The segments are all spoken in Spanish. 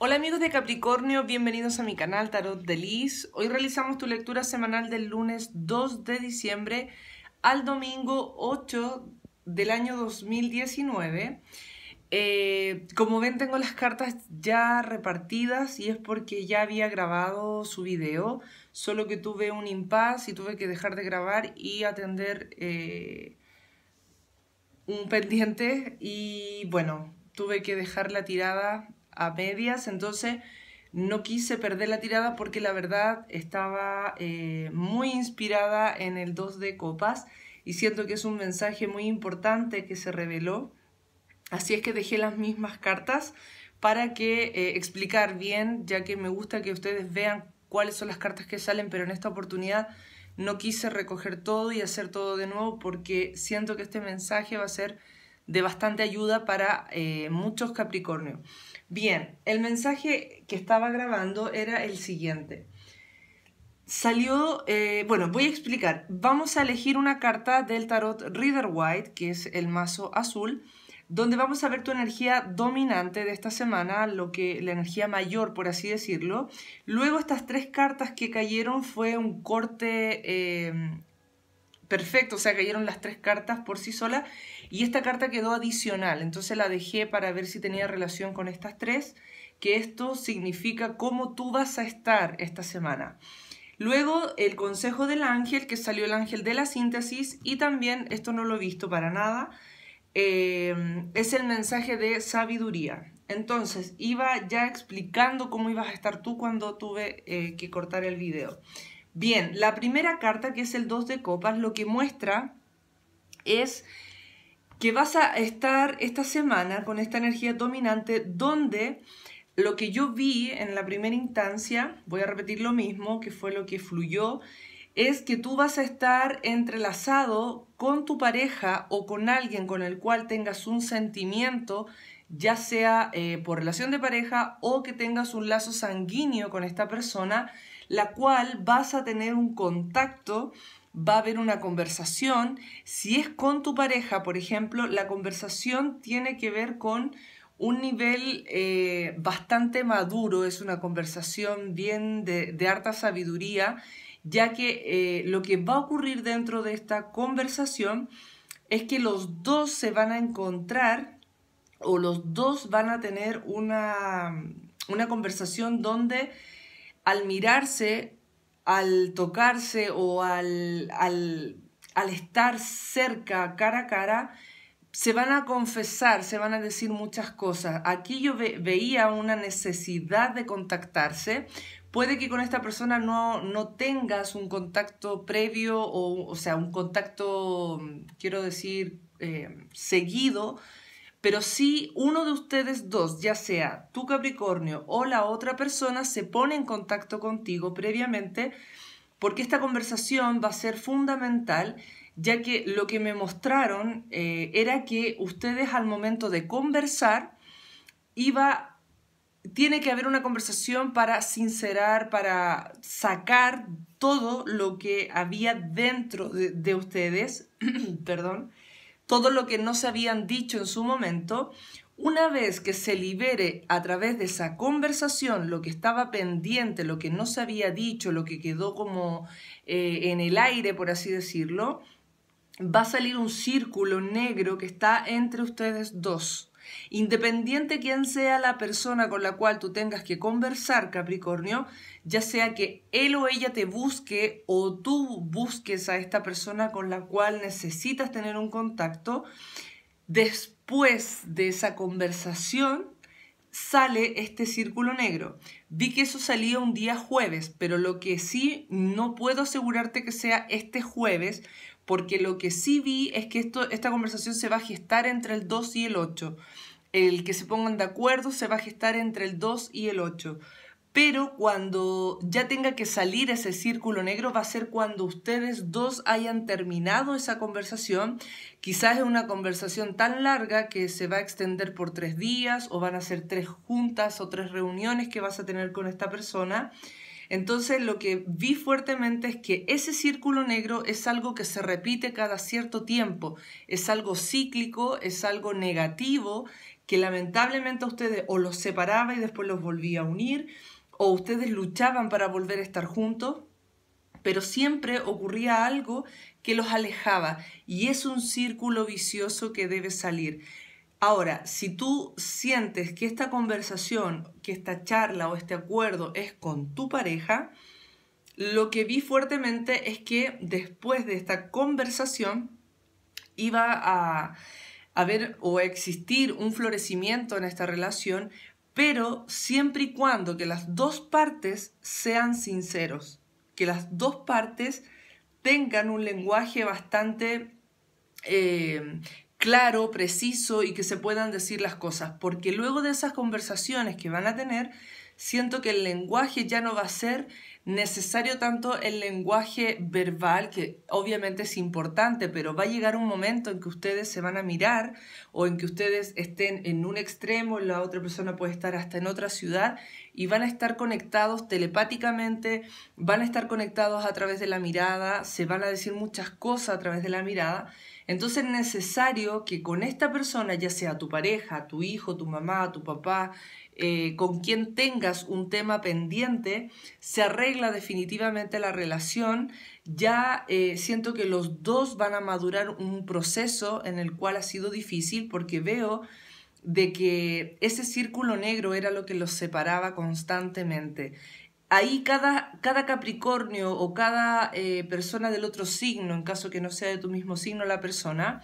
Hola amigos de Capricornio, bienvenidos a mi canal Tarot de Hoy realizamos tu lectura semanal del lunes 2 de diciembre al domingo 8 del año 2019. Eh, como ven tengo las cartas ya repartidas y es porque ya había grabado su video, solo que tuve un impasse y tuve que dejar de grabar y atender eh, un pendiente y bueno, tuve que dejar la tirada a medias, entonces no quise perder la tirada porque la verdad estaba eh, muy inspirada en el 2 de copas y siento que es un mensaje muy importante que se reveló. Así es que dejé las mismas cartas para que eh, explicar bien, ya que me gusta que ustedes vean cuáles son las cartas que salen, pero en esta oportunidad no quise recoger todo y hacer todo de nuevo porque siento que este mensaje va a ser de bastante ayuda para eh, muchos Capricornio. Bien, el mensaje que estaba grabando era el siguiente. Salió, eh, bueno, voy a explicar. Vamos a elegir una carta del tarot Reader White, que es el mazo azul, donde vamos a ver tu energía dominante de esta semana, lo que la energía mayor, por así decirlo. Luego estas tres cartas que cayeron fue un corte eh, perfecto, o sea, cayeron las tres cartas por sí solas y esta carta quedó adicional, entonces la dejé para ver si tenía relación con estas tres, que esto significa cómo tú vas a estar esta semana. Luego el consejo del ángel, que salió el ángel de la síntesis, y también, esto no lo he visto para nada, eh, es el mensaje de sabiduría. Entonces, iba ya explicando cómo ibas a estar tú cuando tuve eh, que cortar el video. Bien, la primera carta, que es el 2 de copas, lo que muestra es que vas a estar esta semana con esta energía dominante donde lo que yo vi en la primera instancia, voy a repetir lo mismo, que fue lo que fluyó, es que tú vas a estar entrelazado con tu pareja o con alguien con el cual tengas un sentimiento, ya sea eh, por relación de pareja o que tengas un lazo sanguíneo con esta persona, la cual vas a tener un contacto va a haber una conversación. Si es con tu pareja, por ejemplo, la conversación tiene que ver con un nivel eh, bastante maduro, es una conversación bien de, harta sabiduría, ya que eh, lo que va a ocurrir dentro de esta conversación es que los dos se van a encontrar o los dos van a tener una, una conversación donde al mirarse al tocarse o al, al, estar cerca, cara a cara, se van a confesar, se van a decir muchas cosas. Aquí yo veía una necesidad de contactarse. Puede que con esta persona no, no tengas un contacto previo o, o sea, un contacto, quiero decir, eh, seguido, pero si uno de ustedes dos, ya sea tu Capricornio o la otra persona, se pone en contacto contigo previamente, porque esta conversación va a ser fundamental, ya que lo que me mostraron eh, era que ustedes al momento de conversar iba tiene que haber una conversación para sincerar, para sacar todo lo que había dentro de, de ustedes, perdón, todo lo que no se habían dicho en su momento, una vez que se libere a través de esa conversación lo que estaba pendiente, lo que no se había dicho, lo que quedó como eh, en el aire, por así decirlo, va a salir un círculo negro que está entre ustedes dos. Independiente quién sea la persona con la cual tú tengas que conversar, Capricornio, ya sea que él o ella te busque o tú busques a esta persona con la cual necesitas tener un contacto, después de esa conversación sale este círculo negro. Vi que eso salía un día jueves, pero lo que sí no puedo asegurarte que sea este jueves, porque lo que sí vi es que esto, esta conversación se va a gestar entre el 2 y el 8. El que se pongan de acuerdo se va a gestar entre el 2 y el 8 pero cuando ya tenga que salir ese círculo negro va a ser cuando ustedes dos hayan terminado esa conversación. Quizás es una conversación tan larga que se va a extender por tres días o van a ser tres juntas o tres reuniones que vas a tener con esta persona. Entonces lo que vi fuertemente es que ese círculo negro es algo que se repite cada cierto tiempo, es algo cíclico, es algo negativo que lamentablemente a ustedes o los separaba y después los volvía a unir o ustedes luchaban para volver a estar juntos, pero siempre ocurría algo que los alejaba y es un círculo vicioso que debe salir. Ahora, si tú sientes que esta conversación, que esta charla o este acuerdo es con tu pareja, lo que vi fuertemente es que después de esta conversación iba a haber o existir un florecimiento en esta relación, pero siempre y cuando que las dos partes sean sinceros, que las dos partes tengan un lenguaje bastante eh, claro, preciso y que se puedan decir las cosas, porque luego de esas conversaciones que van a tener, siento que el lenguaje ya no va a ser necesario tanto el lenguaje verbal, que obviamente es importante, pero va a llegar un momento en que ustedes se van a mirar o en que ustedes estén en un extremo, la otra persona puede estar hasta en otra ciudad y van a estar conectados telepáticamente, van a estar conectados a través de la mirada, se van a decir muchas cosas a través de la mirada. Entonces es necesario que con esta persona, ya sea tu pareja, tu hijo, tu mamá, tu papá, eh, con quien tengas un tema pendiente, se arregla definitivamente la relación, ya eh, siento que los dos van a madurar un proceso en el cual ha sido difícil porque veo de que ese círculo negro era lo que los separaba constantemente. Ahí cada, cada Capricornio o cada eh, persona del otro signo, en caso que no sea de tu mismo signo la persona,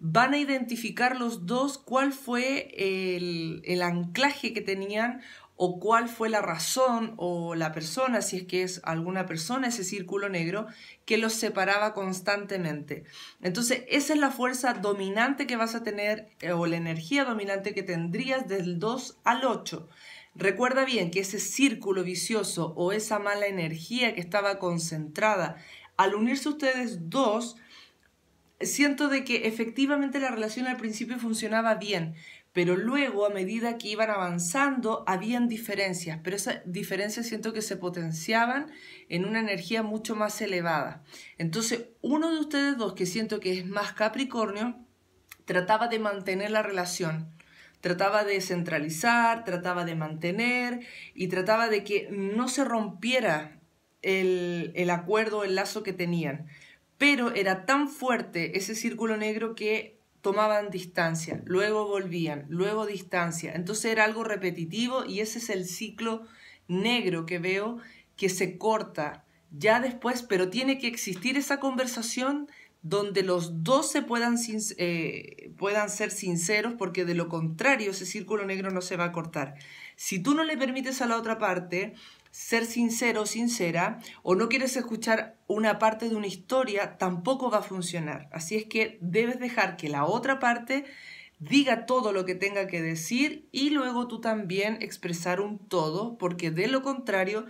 van a identificar los dos cuál fue el, anclaje que tenían o cuál fue la razón o la persona, si es que es alguna persona ese círculo negro, que los separaba constantemente. Entonces, esa es la fuerza dominante que vas a tener eh, o la energía dominante que tendrías del 2 al 8. Recuerda bien que ese círculo vicioso o esa mala energía que estaba concentrada, al unirse ustedes dos, siento de que efectivamente la relación al principio funcionaba bien, pero luego a medida que iban avanzando habían diferencias, pero esas diferencias siento que se potenciaban en una energía mucho más elevada. Entonces, uno de ustedes dos que siento que es más Capricornio, trataba de mantener la relación, trataba de centralizar, trataba de mantener y trataba de que no se rompiera el, el acuerdo, el lazo que tenían. Pero era tan fuerte ese círculo negro que tomaban distancia, luego volvían, luego distancia. Entonces era algo repetitivo y ese es el ciclo negro que veo que se corta ya después, pero tiene que existir esa conversación donde los dos se puedan, eh, puedan ser sinceros, porque de lo contrario ese círculo negro no se va a cortar. Si tú no le permites a la otra parte ser sincero o sincera o no quieres escuchar una parte de una historia, tampoco va a funcionar. Así es que debes dejar que la otra parte diga todo lo que tenga que decir y luego tú también expresar un todo, porque de lo contrario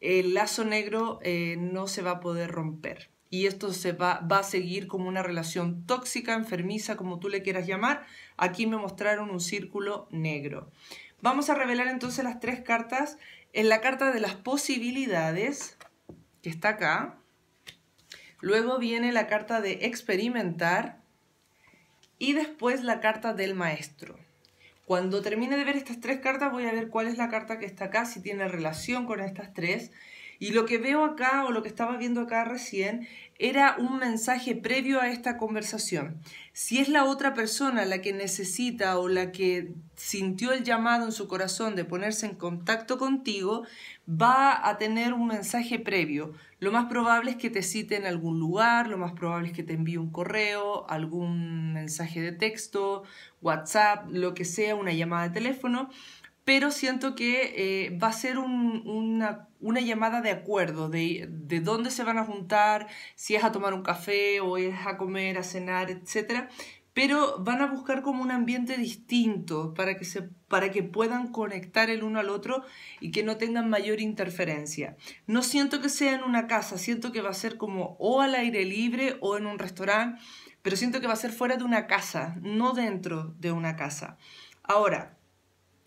el lazo negro eh, no se va a poder romper. Y esto se va, va a seguir como una relación tóxica, enfermiza, como tú le quieras llamar. Aquí me mostraron un círculo negro. Vamos a revelar entonces las tres cartas en la carta de las posibilidades, que está acá. Luego viene la carta de experimentar y después la carta del maestro. Cuando termine de ver estas tres cartas voy a ver cuál es la carta que está acá, si tiene relación con estas tres y lo que veo acá o lo que estaba viendo acá recién era un mensaje previo a esta conversación. Si es la otra persona la que necesita o la que sintió el llamado en su corazón de ponerse en contacto contigo, va a tener un mensaje previo. Lo más probable es que te cite en algún lugar, lo más probable es que te envíe un correo, algún mensaje de texto, WhatsApp, lo que sea, una llamada de teléfono, pero siento que eh, va a ser una, llamada de acuerdo, de, dónde se van a juntar, si es a tomar un café o es a comer, a cenar, etc. Pero van a buscar como un ambiente distinto para que, para que puedan conectar el uno al otro y que no tengan mayor interferencia. No siento que sea en una casa, siento que va a ser como o al aire libre o en un restaurante, pero siento que va a ser fuera de una casa, no dentro de una casa. Ahora,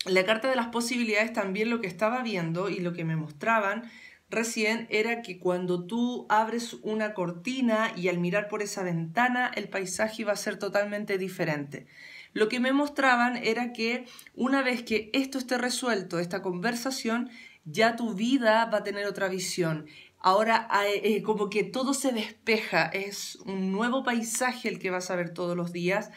la carta de las posibilidades también lo que estaba viendo y lo que me mostraban recién era que cuando tú abres una cortina y al mirar por esa ventana el paisaje iba a ser totalmente diferente. Lo que me mostraban era que una vez que esto esté resuelto, esta conversación, ya tu vida va a tener otra visión. Ahora eh, eh, como que todo se despeja, es un nuevo paisaje el que vas a ver todos los días,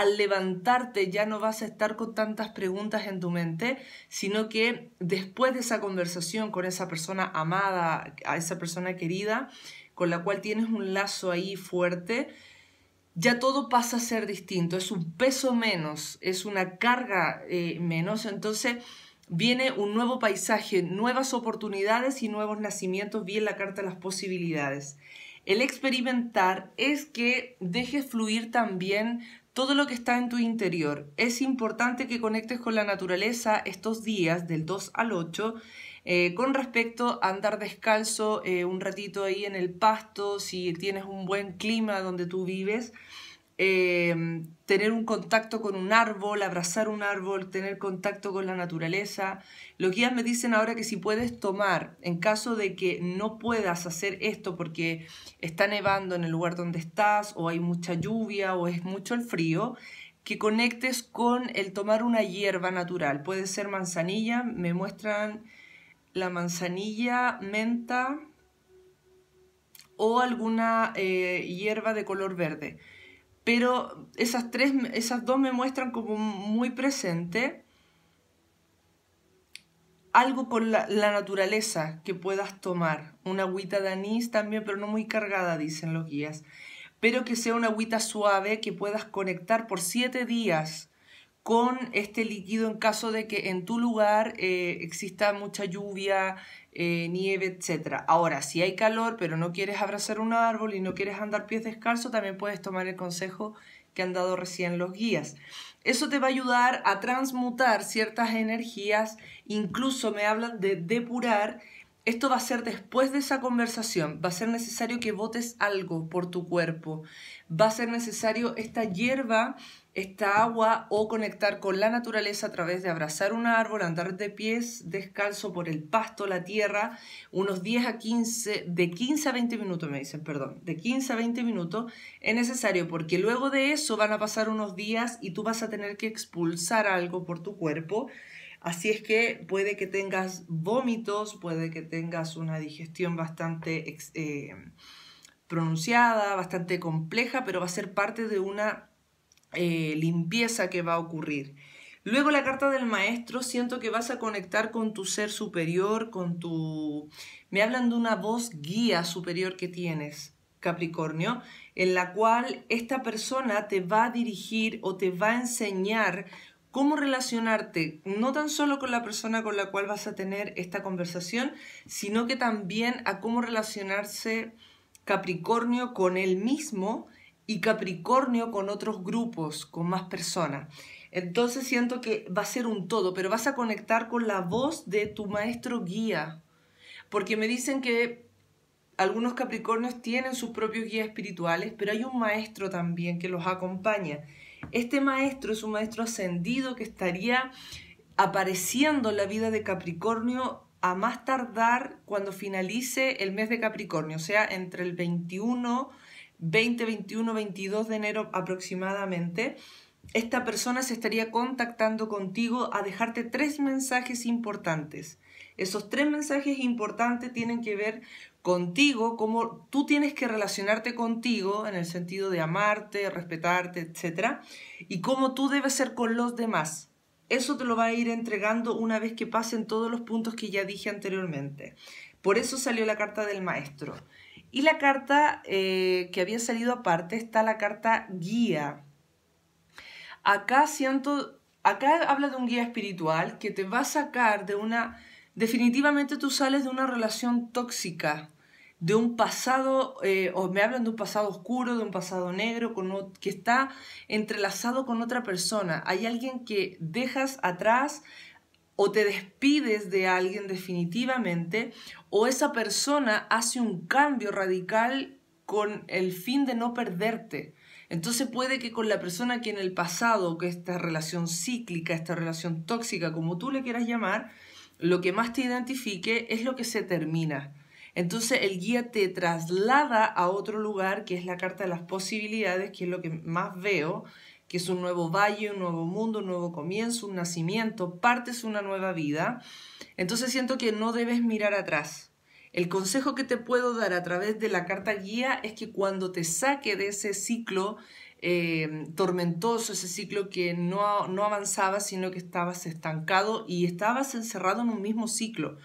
al levantarte ya no vas a estar con tantas preguntas en tu mente, sino que después de esa conversación con esa persona amada, a esa persona querida, con la cual tienes un lazo ahí fuerte, ya todo pasa a ser distinto, es un peso menos, es una carga eh, menos, entonces viene un nuevo paisaje, nuevas oportunidades y nuevos nacimientos, en la carta las posibilidades. El experimentar es que dejes fluir también todo lo que está en tu interior. Es importante que conectes con la naturaleza estos días, del 2 al 8, eh, con respecto a andar descalzo eh, un ratito ahí en el pasto, si tienes un buen clima donde tú vives. Em, tener un contacto con un árbol, abrazar un árbol, tener contacto con la naturaleza. Los guías me dicen ahora que si puedes tomar, en caso de que no puedas hacer esto porque está nevando en el lugar donde estás o hay mucha lluvia o es mucho el frío, que conectes con el tomar una hierba natural. Puede ser manzanilla, me muestran la manzanilla, menta o alguna eh, hierba de color verde pero esas, tres, esas dos me muestran como muy presente algo con la, la, naturaleza que puedas tomar. Una agüita de anís también, pero no muy cargada, dicen los guías. Pero que sea una agüita suave que puedas conectar por siete días con este líquido en caso de que en tu lugar eh, exista mucha lluvia, eh, nieve, etc. Ahora, si hay calor pero no quieres abrazar un árbol y no quieres andar pies descalzo, también puedes tomar el consejo que han dado recién los guías. Eso te va a ayudar a transmutar ciertas energías, incluso me hablan de depurar. Esto va a ser después de esa conversación, va a ser necesario que votes algo por tu cuerpo, va a ser necesario esta hierba esta agua o conectar con la naturaleza a través de abrazar un árbol, andar de pies descalzo por el pasto, la tierra, unos 10 a 15, de 15 a 20 minutos me dicen, perdón, de 15 a 20 minutos es necesario porque luego de eso van a pasar unos días y tú vas a tener que expulsar algo por tu cuerpo. Así es que puede que tengas vómitos, puede que tengas una digestión bastante eh, pronunciada, bastante compleja, pero va a ser parte de una eh, limpieza que va a ocurrir. Luego la carta del maestro, siento que vas a conectar con tu ser superior, con tu... Me hablan de una voz guía superior que tienes, Capricornio, en la cual esta persona te va a dirigir o te va a enseñar cómo relacionarte, no tan solo con la persona con la cual vas a tener esta conversación, sino que también a cómo relacionarse Capricornio con él mismo y Capricornio con otros grupos, con más personas. Entonces siento que va a ser un todo, pero vas a conectar con la voz de tu maestro guía, porque me dicen que algunos Capricornios tienen sus propios guías espirituales, pero hay un maestro también que los acompaña. Este maestro es un maestro ascendido que estaría apareciendo en la vida de Capricornio a más tardar cuando finalice el mes de Capricornio, o sea, entre el 21 20, 21, 22 de enero aproximadamente, esta persona se estaría contactando contigo a dejarte tres mensajes importantes. Esos tres mensajes importantes tienen que ver contigo, cómo tú tienes que relacionarte contigo en el sentido de amarte, respetarte, etc. Y cómo tú debes ser con los demás. Eso te lo va a ir entregando una vez que pasen todos los puntos que ya dije anteriormente. Por eso salió la carta del maestro. Y la carta eh, que había salido aparte está la carta guía. Acá siento, acá habla de un guía espiritual que te va a sacar de una, definitivamente tú sales de una relación tóxica, de un pasado, eh, o me hablan de un pasado oscuro, de un pasado negro, que está entrelazado con otra persona. Hay alguien que dejas atrás, o te despides de alguien definitivamente o esa persona hace un cambio radical con el fin de no perderte. Entonces puede que con la persona que en el pasado, que esta relación cíclica, esta relación tóxica, como tú le quieras llamar, lo que más te identifique es lo que se termina. Entonces el guía te traslada a otro lugar, que es la carta de las posibilidades, que es lo que más veo, que es un nuevo valle, un nuevo mundo, un nuevo comienzo, un nacimiento, partes una nueva vida. Entonces siento que no debes mirar atrás. El consejo que te puedo dar a través de la carta guía es que cuando te saque de ese ciclo eh, tormentoso, ese ciclo que no, no sino que estabas estancado y estabas encerrado en un mismo ciclo.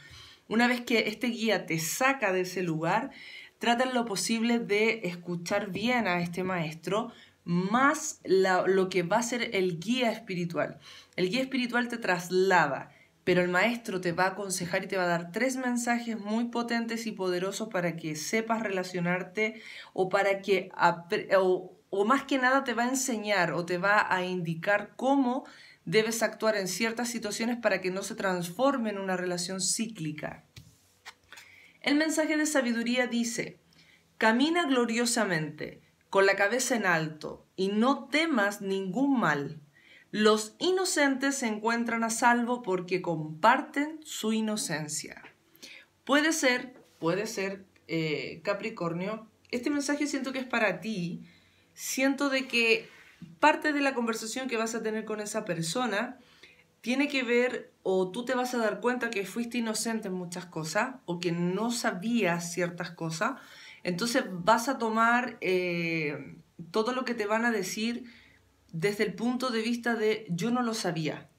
Una vez que este guía te saca de ese lugar, trata en lo posible de escuchar bien a este maestro, más lo que va a ser el guía espiritual. El guía espiritual te traslada, pero el maestro te va a aconsejar y te va a dar tres mensajes muy potentes y poderosos para que sepas relacionarte o para que, o más que nada te va a enseñar o te va a indicar cómo debes actuar en ciertas situaciones para que no se transforme en una relación cíclica. El mensaje de sabiduría dice, camina gloriosamente, con la cabeza en alto, y no temas ningún mal. Los inocentes se encuentran a salvo porque comparten su inocencia. Puede ser, puede ser, eh, Capricornio, este mensaje siento que es para ti. Siento de que parte de la conversación que vas a tener con esa persona tiene que ver o tú te vas a dar cuenta que fuiste inocente en muchas cosas o que no sabías ciertas cosas entonces vas a tomar eh, todo lo que te van a decir desde el punto de vista de yo no lo sabía.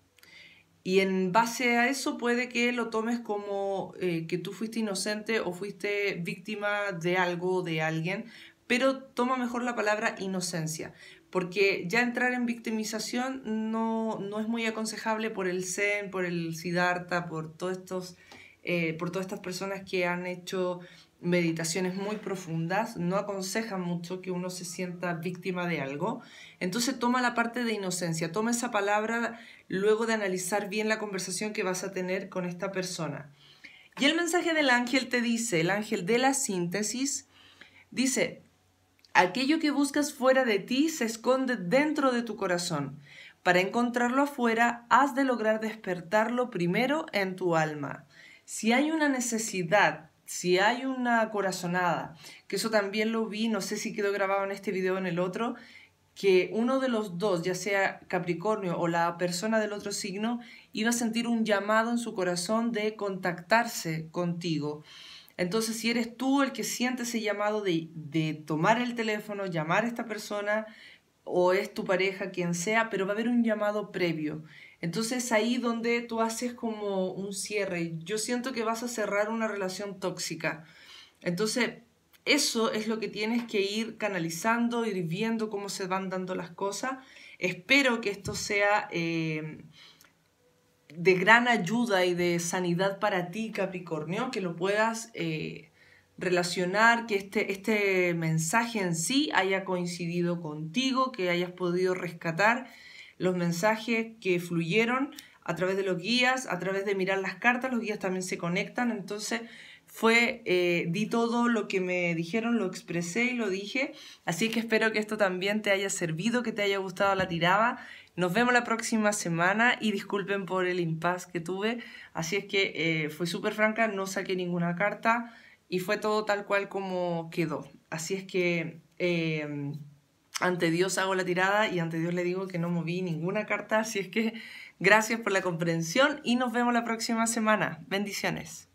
Y en base a eso puede que lo tomes como eh, que tú fuiste inocente o fuiste víctima de algo o de alguien, pero toma mejor la palabra inocencia, porque ya entrar en victimización no, no es muy aconsejable por el Zen, por el Siddhartha, por, todos estos, eh, por todas estas personas que han hecho meditaciones muy profundas, no aconsejan mucho que uno se sienta víctima de algo. Entonces toma la parte de inocencia, toma esa palabra luego de analizar bien la conversación que vas a tener con esta persona. Y el mensaje del ángel te dice, el ángel de la síntesis, dice, aquello que buscas fuera de ti se esconde dentro de tu corazón. Para encontrarlo afuera, has de lograr despertarlo primero en tu alma. Si hay una necesidad si hay una corazonada, que eso también lo vi, no sé si quedó grabado en este video o en el otro, que uno de los dos, ya sea Capricornio o la persona del otro signo, iba a sentir un llamado en su corazón de contactarse contigo. Entonces, si eres tú el que siente ese llamado de, de tomar el teléfono, llamar a esta persona, o es tu pareja, quien sea, pero va a haber un llamado previo. Entonces ahí donde tú haces como un cierre, yo siento que vas a cerrar una relación tóxica. Entonces eso es lo que tienes que ir canalizando, ir viendo cómo se van dando las cosas. Espero que esto sea eh, de gran ayuda y de sanidad para ti, Capricornio, que lo puedas eh, relacionar, que este, este mensaje en sí haya coincidido contigo, que hayas podido rescatar los mensajes que fluyeron a través de los guías, a través de mirar las cartas, los guías también se conectan, entonces fue, eh, di todo lo que me dijeron, lo expresé y lo dije, así que espero que esto también te haya servido, que te haya gustado la tirada, nos vemos la próxima semana y disculpen por el impasse que tuve, así es que eh, fue súper franca, no saqué ninguna carta y fue todo tal cual como quedó, así es que... Eh, ante Dios hago la tirada y ante Dios le digo que no moví ninguna carta, así es que gracias por la comprensión y nos vemos la próxima semana. Bendiciones.